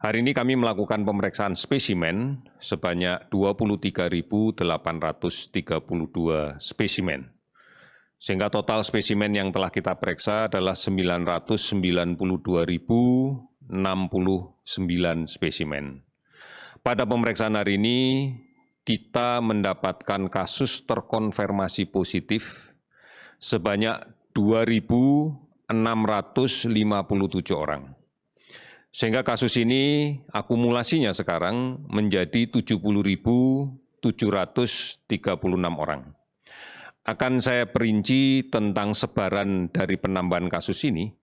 Hari ini kami melakukan pemeriksaan spesimen sebanyak 23.832 spesimen. Sehingga total spesimen yang telah kita periksa adalah 992.069 spesimen. Pada pemeriksaan hari ini, kita mendapatkan kasus terkonfirmasi positif sebanyak 2.657 orang. Sehingga kasus ini akumulasinya sekarang menjadi 70.736 orang. Akan saya perinci tentang sebaran dari penambahan kasus ini.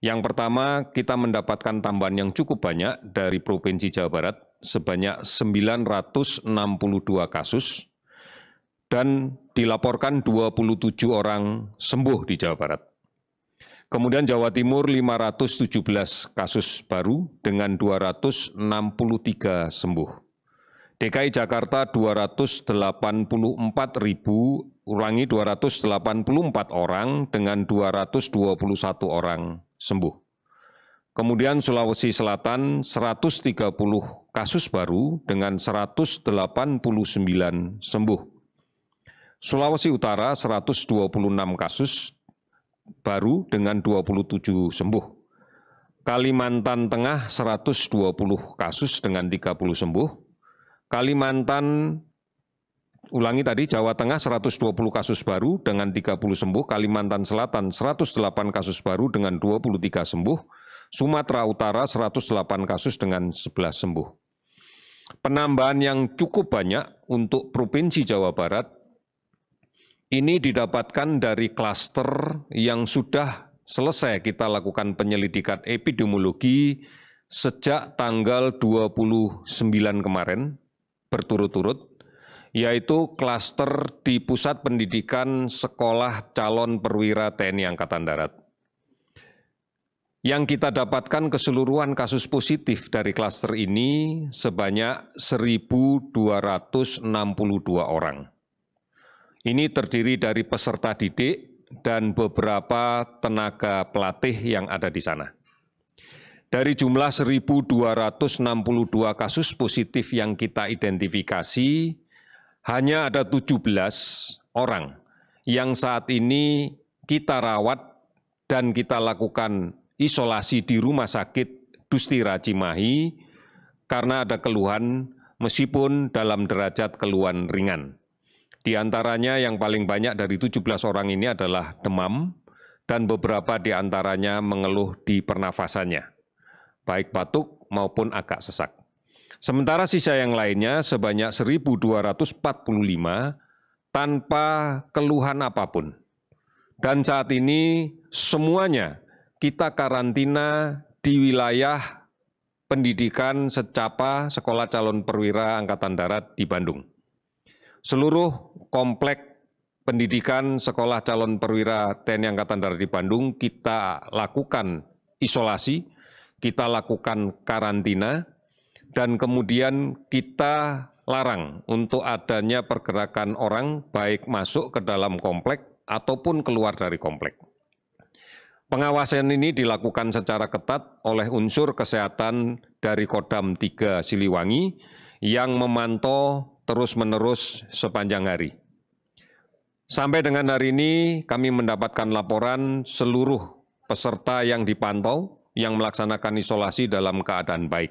Yang pertama, kita mendapatkan tambahan yang cukup banyak dari Provinsi Jawa Barat, sebanyak 962 kasus, dan dilaporkan 27 orang sembuh di Jawa Barat. Kemudian Jawa Timur 517 kasus baru dengan 263 sembuh. DKI Jakarta 284 ribu, ulangi 284 orang dengan 221 orang sembuh. Kemudian Sulawesi Selatan 130 kasus baru dengan 189 sembuh. Sulawesi Utara 126 kasus baru dengan 27 sembuh. Kalimantan Tengah 120 kasus dengan 30 sembuh. Kalimantan ulangi tadi Jawa Tengah 120 kasus baru dengan 30 sembuh, Kalimantan Selatan 108 kasus baru dengan 23 sembuh, Sumatera Utara 108 kasus dengan 11 sembuh. Penambahan yang cukup banyak untuk Provinsi Jawa Barat ini didapatkan dari klaster yang sudah selesai kita lakukan penyelidikan epidemiologi sejak tanggal 29 kemarin berturut-turut, yaitu klaster di Pusat Pendidikan Sekolah Calon Perwira TNI Angkatan Darat. Yang kita dapatkan keseluruhan kasus positif dari klaster ini sebanyak 1.262 orang. Ini terdiri dari peserta didik dan beberapa tenaga pelatih yang ada di sana. Dari jumlah 1.262 kasus positif yang kita identifikasi, hanya ada 17 orang yang saat ini kita rawat dan kita lakukan isolasi di Rumah Sakit Dustira Cimahi karena ada keluhan meskipun dalam derajat keluhan ringan. Di antaranya yang paling banyak dari 17 orang ini adalah demam dan beberapa di antaranya mengeluh di pernafasannya, baik batuk maupun agak sesak. Sementara sisa yang lainnya sebanyak 1245 tanpa keluhan apapun. Dan saat ini semuanya kita karantina di wilayah pendidikan secapa Sekolah Calon Perwira Angkatan Darat di Bandung seluruh komplek pendidikan sekolah calon perwira TNI Angkatan Darat di Bandung kita lakukan isolasi, kita lakukan karantina, dan kemudian kita larang untuk adanya pergerakan orang baik masuk ke dalam komplek ataupun keluar dari komplek. Pengawasan ini dilakukan secara ketat oleh unsur kesehatan dari Kodam 3 Siliwangi yang memantau terus-menerus sepanjang hari. Sampai dengan hari ini kami mendapatkan laporan seluruh peserta yang dipantau yang melaksanakan isolasi dalam keadaan baik.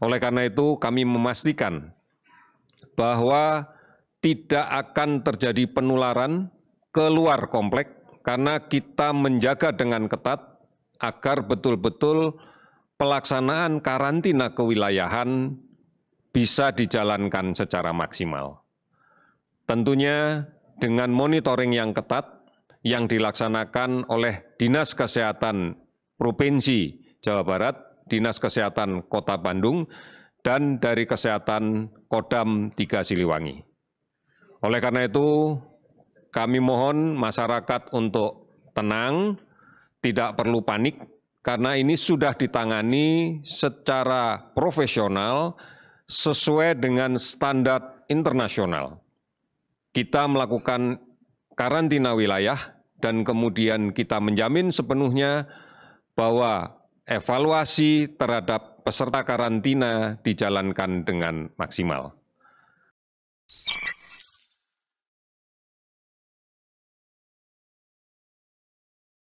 Oleh karena itu kami memastikan bahwa tidak akan terjadi penularan keluar komplek karena kita menjaga dengan ketat agar betul-betul pelaksanaan karantina kewilayahan bisa dijalankan secara maksimal. Tentunya dengan monitoring yang ketat yang dilaksanakan oleh Dinas Kesehatan Provinsi Jawa Barat, Dinas Kesehatan Kota Bandung, dan dari Kesehatan Kodam Tiga Siliwangi. Oleh karena itu, kami mohon masyarakat untuk tenang, tidak perlu panik, karena ini sudah ditangani secara profesional, sesuai dengan standar internasional. Kita melakukan karantina wilayah dan kemudian kita menjamin sepenuhnya bahwa evaluasi terhadap peserta karantina dijalankan dengan maksimal.